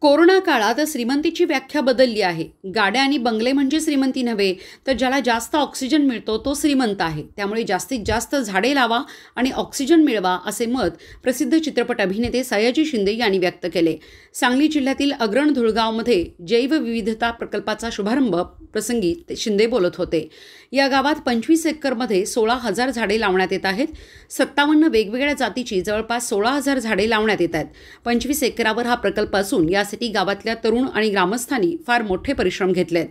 corona काळात श्रीमंतीची व्याख्या बदलली आहे गाड्या आणि बंगले म्हणजे श्रीमंती नव्हे तर ज्याला जास्त ऑक्सिजन मिळतो तो श्रीमंत आहे त्यामुळे जास्तीत जास्त झाडे लावा आणि ऑक्सिजन मिळवा असे मत प्रसिद्ध चित्रपट अभिनेते सयाजी शिंदे यांनी व्यक्त केले सांगली जिल्ह्यातील अग्रण धुळगावमध्ये जैवविविधता प्रकल्पाचा शुभारंभ प्रसंगी शिंदे बोलत होते या गावात पंचवीस एकरमध्ये सोळा हजार झाडे लावण्यात येत आहेत सत्तावन्न वेगवेगळ्या जातीची जवळपास सोळा हजार झाडे लावण्यात येत आहेत पंचवीस एकरावर हा प्रकल्प असून या करण्यासाठी गावातल्या तरुण आणि ग्रामस्थांनी फार मोठे परिश्रम घेतलेत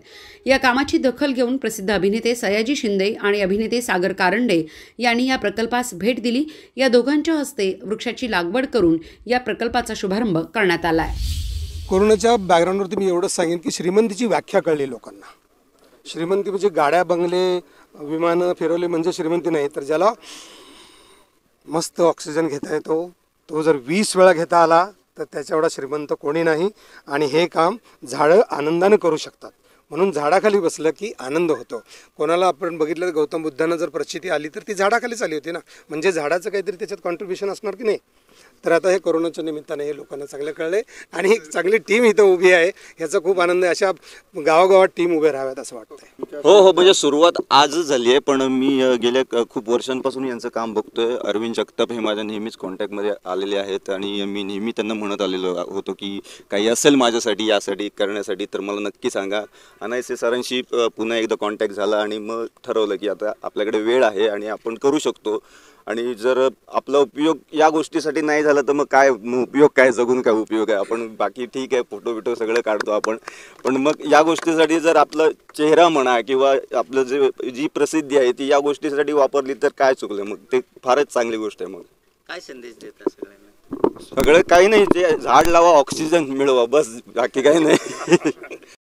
या कामाची दखल घेऊन प्रसिद्ध अभिनेते सयाजी शिंदे आणि अभिनेते सागर कारंडे यांनी या प्रकल्पास भेट दिली या दोघांच्या हस्ते वृक्षाची लागवड करून या प्रकल्पाचा शुभारंभ करण्यात आला आहे कोरोनाच्या बॅकग्राऊंडवरती मी एवढंच सांगेन की श्रीमंतीची व्याख्या कळली लोकांना श्रीमंती म्हणजे गाड्या बंगले विमानं फिरवले म्हणजे श्रीमंती नाही तर ज्याला मस्त ऑक्सिजन घेता येतो तो जर वीस वेळा घेता आला तर त्याच्या श्रीमंत कोणी नाही आणि हे काम झाडं आनंदानं करू शकतात म्हणून झाडाखाली बसलं की आनंद होतो कोणाला आपण बघितलं गौतम बुद्धांना जर प्रचिती आली तर ती झाडाखालीच आली होती ना म्हणजे झाडाचं काहीतरी त्याच्यात कॉन्ट्रीब्युशन असणार की नाही तर आता हे कोरोनाच्या निमित्ताने हे लोकांना चांगलं कळले आणि एक चांगली टीम इथं उभी आहे याचा खूप आनंद आहे अशा गावागावात टीम उभे राहाव्यात असं वाटतंय हो हो म्हणजे सुरुवात आजच झाली आहे पण मी गेल्या खूप वर्षांपासून यांचं काम बघतोय अरविंद जगताप हे माझ्या नेहमीच कॉन्टॅक्टमध्ये आलेले आहेत आणि मी नेहमी त्यांना म्हणत आलेलो होतो की काही असेल माझ्यासाठी यासाठी करण्यासाठी तर मला नक्की सांगा अनायसे सरांशी पुन्हा एकदा कॉन्टॅक्ट झाला आणि मग ठरवलं की आता आपल्याकडे वेळ आहे आणि आपण करू शकतो आणि जर आपला उपयोग या गोष्टीसाठी नाही झाला तर मग काय उपयोग काय जगून काय उपयोग आहे आपण बाकी ठीक आहे फोटो बिटो सगळं काढतो आपण पण मग या गोष्टीसाठी जर आपला चेहरा म्हणा किंवा आपलं जे जी प्रसिद्धी आहे ती या गोष्टीसाठी वापरली तर काय चुकलं मग ते फारच चांगली गोष्ट आहे मग काय संदेश देता सगळ्यांना सगळं काही नाही ते झाड लावा ऑक्सिजन मिळवा बस बाकी काही नाही